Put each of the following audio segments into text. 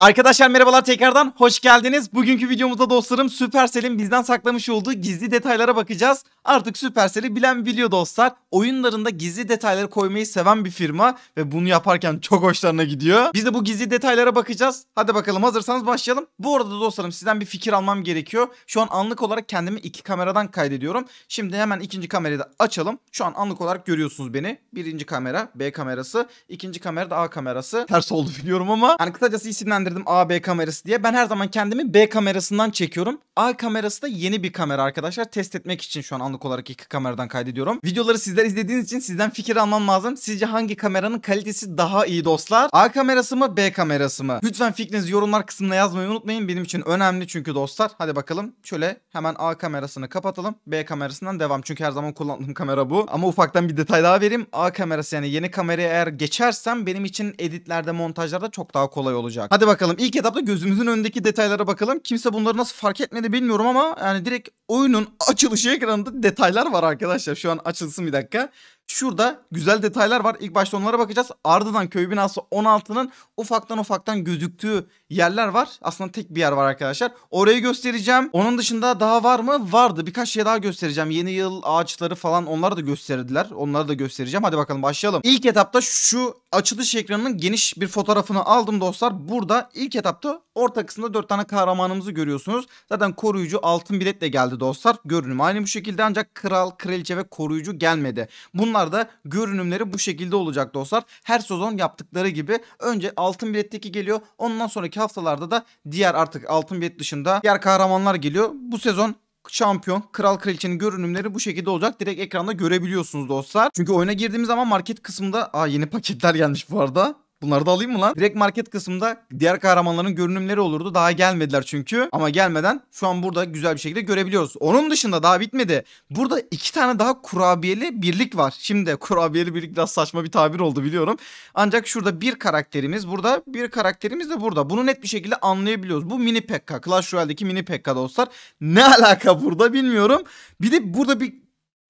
Arkadaşlar merhabalar tekrardan hoş geldiniz. Bugünkü videomuzda dostlarım Supercell'in bizden saklamış olduğu gizli detaylara bakacağız. Artık Supercell'i bilen biliyor dostlar. Oyunlarında gizli detayları koymayı seven bir firma ve bunu yaparken çok hoşlarına gidiyor. Biz de bu gizli detaylara bakacağız. Hadi bakalım hazırsanız başlayalım. Bu arada dostlarım sizden bir fikir almam gerekiyor. Şu an anlık olarak kendimi iki kameradan kaydediyorum. Şimdi hemen ikinci kamerayı da açalım. Şu an anlık olarak görüyorsunuz beni. Birinci kamera B kamerası, ikinci kamera da A kamerası. Ters oldu biliyorum ama. Yani kısacası isimlendirdim isimlendirdim A B kamerası diye. Ben her zaman kendimi B kamerasından çekiyorum. A kamerası da yeni bir kamera arkadaşlar. Test etmek için şu an anlık olarak iki kameradan kaydediyorum. Videoları sizler izlediğiniz için sizden fikir almam lazım. Sizce hangi kameranın kalitesi daha iyi dostlar? A kamerası mı B kamerası mı? Lütfen fikrinizi yorumlar kısmına yazmayı unutmayın. Benim için önemli çünkü dostlar. Hadi bakalım şöyle hemen A kamerasını kapatalım. B kamerasından devam. Çünkü her zaman kullandığım kamera bu. Ama ufaktan bir detay daha vereyim. A kamerası yani yeni kameraya eğer geçersem benim için editlerde montajlarda çok daha kolay olacak. Hadi bakalım bakalım. İlk etapta gözümüzün önündeki detaylara bakalım. Kimse bunları nasıl fark etmedi bilmiyorum ama yani direkt oyunun açılışı ekranında detaylar var arkadaşlar. Şu an açılsın bir dakika. Şurada güzel detaylar var. İlk başta onlara bakacağız. Ardından köy binası 16'nın ufaktan ufaktan gözüktüğü yerler var. Aslında tek bir yer var arkadaşlar. Orayı göstereceğim. Onun dışında daha var mı? Vardı. Birkaç şey daha göstereceğim. Yeni yıl ağaçları falan onları da gösterdiler. Onları da göstereceğim. Hadi bakalım başlayalım. İlk etapta şu açılış ekranının geniş bir fotoğrafını aldım dostlar. Burada ilk etapta Orta kısımda 4 tane kahramanımızı görüyorsunuz. Zaten koruyucu altın bilet de geldi dostlar. Görünüm aynı bu şekilde ancak kral, kraliçe ve koruyucu gelmedi. Bunlar da görünümleri bu şekilde olacak dostlar. Her sezon yaptıkları gibi önce altın biletteki geliyor. Ondan sonraki haftalarda da diğer artık altın bilet dışında diğer kahramanlar geliyor. Bu sezon şampiyon, kral kraliçenin görünümleri bu şekilde olacak. Direkt ekranda görebiliyorsunuz dostlar. Çünkü oyuna girdiğimiz zaman market kısmında... Aa yeni paketler gelmiş bu arada. Bunları da alayım mı lan? Direkt market kısmında diğer kahramanların görünümleri olurdu. Daha gelmediler çünkü. Ama gelmeden şu an burada güzel bir şekilde görebiliyoruz. Onun dışında daha bitmedi. Burada iki tane daha kurabiyeli birlik var. Şimdi kurabiyeli birlik biraz saçma bir tabir oldu biliyorum. Ancak şurada bir karakterimiz burada. Bir karakterimiz de burada. Bunu net bir şekilde anlayabiliyoruz. Bu mini Pekka. Clash Royale'deki mini Pekka dostlar. Ne alaka burada bilmiyorum. Bir de burada bir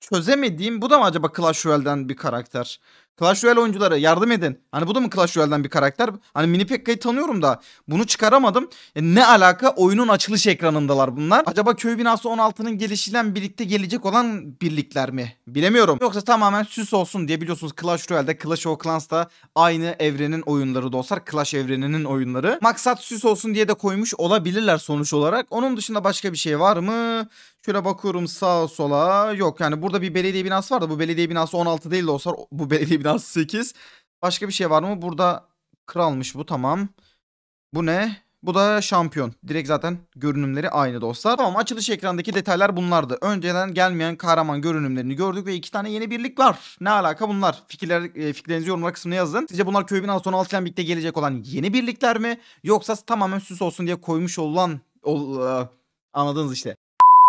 çözemediğim bu da mı acaba Clash Royale'den bir karakter? Clash Royale oyuncuları yardım edin. Hani bu da mı Clash Royale'den bir karakter? Hani Mini Pekka'yı tanıyorum da bunu çıkaramadım. E ne alaka? Oyunun açılış ekranındalar bunlar. Acaba köy binası 16'nın gelişiyle birlikte gelecek olan birlikler mi? Bilemiyorum. Yoksa tamamen süs olsun diye biliyorsunuz Clash Royale'de Clash of Clans'da aynı evrenin oyunları dostlar. Clash evreninin oyunları. Maksat süs olsun diye de koymuş olabilirler sonuç olarak. Onun dışında başka bir şey var mı? Şöyle bakıyorum sağa sola. Yok yani burada bir belediye binası var da bu belediye binası 16 değil de olsa bu belediye binası 8. Başka bir şey var mı? Burada kralmış bu tamam. Bu ne? Bu da şampiyon. Direkt zaten görünümleri aynı dostlar. Tamam açılış ekrandaki detaylar bunlardı. Önceden gelmeyen kahraman görünümlerini gördük ve iki tane yeni birlik var. Ne alaka bunlar? Fikirler, e, fikirlerinizi yorumlar kısmına yazın. Sizce bunlar köy binası 16 ile birlikte gelecek olan yeni birlikler mi? Yoksa tamamen süs olsun diye koymuş olan... Ol, e, anladınız işte.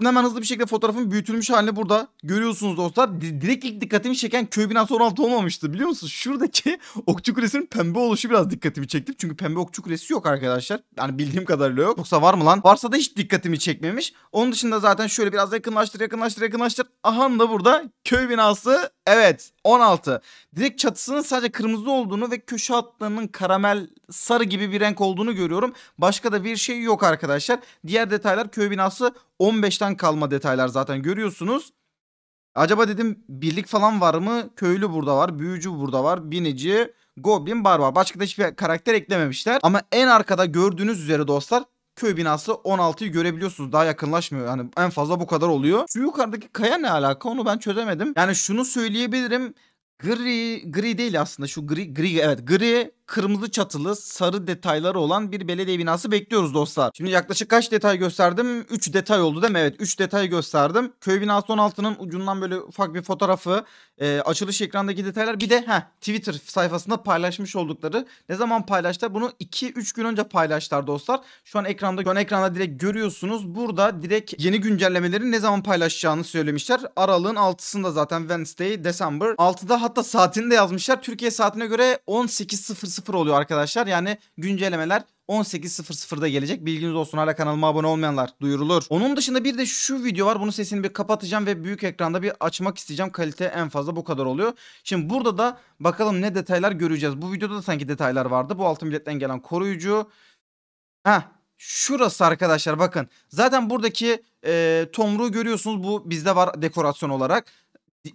Hemen hızlı bir şekilde fotoğrafın büyütülmüş halini burada görüyorsunuz dostlar. Direkt ilk dikkatimi çeken köy binası 16 olmamıştı biliyor musunuz? Şuradaki okçu kulesinin pembe oluşu biraz dikkatimi çekti. Çünkü pembe okçu kulesi yok arkadaşlar. Yani bildiğim kadarıyla yok. Yoksa var mı lan? Varsa da hiç dikkatimi çekmemiş. Onun dışında zaten şöyle biraz yakınlaştır yakınlaştır yakınlaştır. Aha da burada köy binası evet 16. Direkt çatısının sadece kırmızı olduğunu ve köşe hatlarının karamel sarı gibi bir renk olduğunu görüyorum. Başka da bir şey yok arkadaşlar. Diğer detaylar köy binası 15'ten kalma detaylar zaten görüyorsunuz. Acaba dedim birlik falan var mı? Köylü burada var, büyücü burada var, binici, goblin, barbar. Başka da hiçbir karakter eklememişler. Ama en arkada gördüğünüz üzere dostlar köy binası 16'yı görebiliyorsunuz. Daha yakınlaşmıyor. Yani en fazla bu kadar oluyor. Şu yukarıdaki kaya ne alaka onu ben çözemedim. Yani şunu söyleyebilirim. Gri, gri değil aslında şu gri, gri evet gri kırmızı çatılı sarı detayları olan bir belediye binası bekliyoruz dostlar. Şimdi yaklaşık kaç detay gösterdim? 3 detay oldu değil mi? Evet 3 detay gösterdim. Köy binası 16'nın ucundan böyle ufak bir fotoğrafı, e, açılış ekrandaki detaylar bir de heh, Twitter sayfasında paylaşmış oldukları. Ne zaman paylaştılar? Bunu 2-3 gün önce paylaştılar dostlar. Şu an ekranda şu an ekranda direkt görüyorsunuz. Burada direkt yeni güncellemeleri ne zaman paylaşacağını söylemişler. Aralığın 6'sında zaten Wednesday, December. 6'da hatta saatini de yazmışlar. Türkiye saatine göre 18.00 18.00 oluyor arkadaşlar. Yani güncellemeler 18.00'da gelecek. Bilginiz olsun hala kanalıma abone olmayanlar duyurulur. Onun dışında bir de şu video var. Bunun sesini bir kapatacağım ve büyük ekranda bir açmak isteyeceğim. Kalite en fazla bu kadar oluyor. Şimdi burada da bakalım ne detaylar göreceğiz. Bu videoda da sanki detaylar vardı. Bu altın biletten gelen koruyucu. Heh şurası arkadaşlar bakın. Zaten buradaki e, tomruğu görüyorsunuz. Bu bizde var dekorasyon olarak.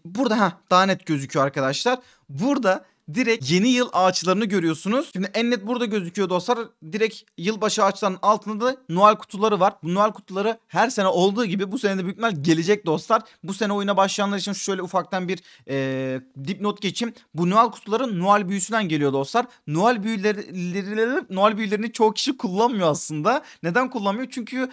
Burada ha daha net gözüküyor arkadaşlar. Burada direkt yeni yıl ağaçlarını görüyorsunuz. Şimdi en net burada gözüküyor dostlar. Direkt yılbaşı ağaçlarının altında da Noel kutuları var. Bu Noel kutuları her sene olduğu gibi bu sene de büyük ihtimal gelecek dostlar. Bu sene oyuna başlayanlar için şöyle ufaktan bir e, dipnot geçeyim. Bu Noel kutuları Noel büyüsünden geliyor dostlar. Noel büyüleri, Noel büyülerini çoğu kişi kullanmıyor aslında. Neden kullanmıyor? Çünkü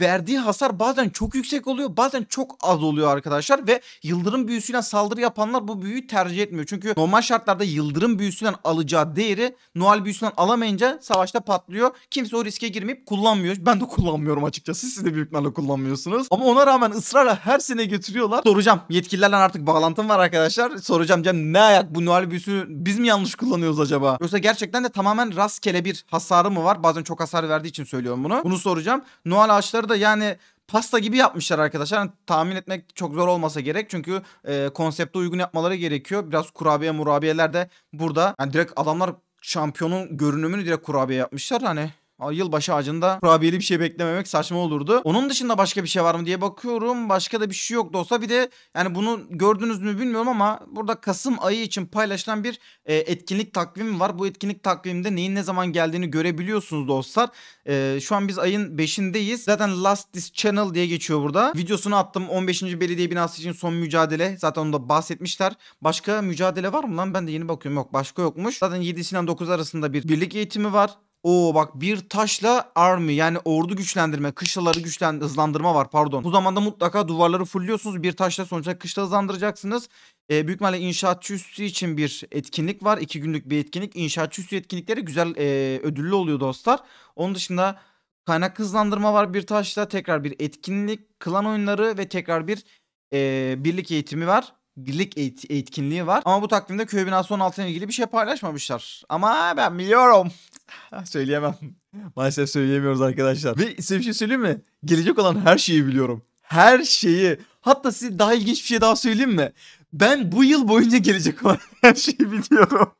verdiği hasar bazen çok yüksek oluyor bazen çok az oluyor arkadaşlar ve yıldırım büyüsüyle saldırı yapanlar bu büyüyü tercih etmiyor. Çünkü normal şartlarda yıldırım büyüsünden alacağı değeri Noel büyüsünden alamayınca savaşta patlıyor. Kimse o riske girmeyip kullanmıyor. Ben de kullanmıyorum açıkçası. Siz de büyük ihtimalle kullanmıyorsunuz. Ama ona rağmen ısrarla her sene getiriyorlar. Soracağım. Yetkililerle artık bağlantım var arkadaşlar. Soracağım Cem ne ayak bu Noel büyüsü biz mi yanlış kullanıyoruz acaba? Yoksa gerçekten de tamamen rastgele bir hasarı mı var? Bazen çok hasar verdiği için söylüyorum bunu. Bunu soracağım. Noel ağaçları Bunları da yani pasta gibi yapmışlar arkadaşlar. Yani tahmin etmek çok zor olmasa gerek. Çünkü e, konsepte uygun yapmaları gerekiyor. Biraz kurabiye murabiyeler de burada. Yani direkt adamlar şampiyonun görünümünü direkt kurabiye yapmışlar. Hani yılbaşı ağacında kurabiyeli bir şey beklememek saçma olurdu. Onun dışında başka bir şey var mı diye bakıyorum. Başka da bir şey yok da olsa bir de yani bunu gördünüz mü bilmiyorum ama burada Kasım ayı için paylaşılan bir e, etkinlik takvimi var. Bu etkinlik takviminde neyin ne zaman geldiğini görebiliyorsunuz dostlar. E, şu an biz ayın 5'indeyiz. Zaten Last This Channel diye geçiyor burada. Videosunu attım 15. Belediye Binası için son mücadele. Zaten onu da bahsetmişler. Başka mücadele var mı lan? Ben de yeni bakıyorum. Yok başka yokmuş. Zaten 7'sinden 9 arasında bir birlik eğitimi var. Oo bak bir taşla army yani ordu güçlendirme, kışlaları güçlen hızlandırma var pardon. Bu zamanda mutlaka duvarları fullliyorsunuz. Bir taşla sonuçta kışla hızlandıracaksınız. E, büyük ihtimalle inşaatçı üssü için bir etkinlik var. iki günlük bir etkinlik. İnşaatçı üssü etkinlikleri güzel e, ödüllü oluyor dostlar. Onun dışında kaynak hızlandırma var bir taşla. Tekrar bir etkinlik, klan oyunları ve tekrar bir e, birlik eğitimi var birlik et- etkinliği var. Ama bu takvimde köy binası 16 ile ilgili bir şey paylaşmamışlar. Ama ben biliyorum. Söyleyemem. Maalesef söyleyemiyoruz arkadaşlar. Ve size bir şey söyleyeyim mi? Gelecek olan her şeyi biliyorum. Her şeyi. Hatta size daha ilginç bir şey daha söyleyeyim mi? Ben bu yıl boyunca gelecek olan her şeyi biliyorum.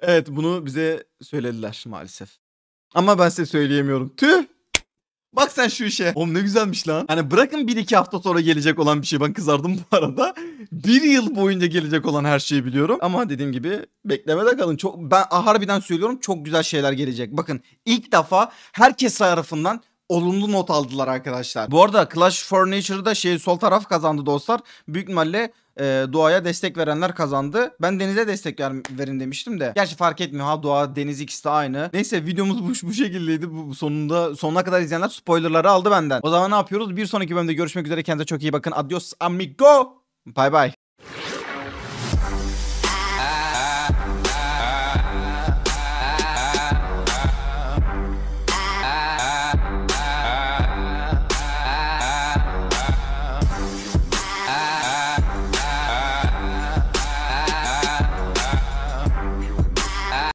evet bunu bize söylediler maalesef. Ama ben size söyleyemiyorum. Tüh! Bak sen şu işe. Oğlum ne güzelmiş lan. Hani bırakın 1-2 hafta sonra gelecek olan bir şey. Ben kızardım bu arada. 1 yıl boyunca gelecek olan her şeyi biliyorum. Ama dediğim gibi beklemede kalın. Çok, ben harbiden söylüyorum çok güzel şeyler gelecek. Bakın ilk defa herkes tarafından olumlu not aldılar arkadaşlar. Bu arada Clash for Nature'da şey sol taraf kazandı dostlar. Büyük ihtimalle e, doğaya destek verenler kazandı. Ben denize destek ver, verin demiştim de. Gerçi fark etmiyor ha doğa deniz ikisi de aynı. Neyse videomuz bu, bu şekildeydi. Bu, bu sonunda sonuna kadar izleyenler spoilerları aldı benden. O zaman ne yapıyoruz? Bir sonraki bölümde görüşmek üzere. Kendinize çok iyi bakın. Adios amigo. Bye bye.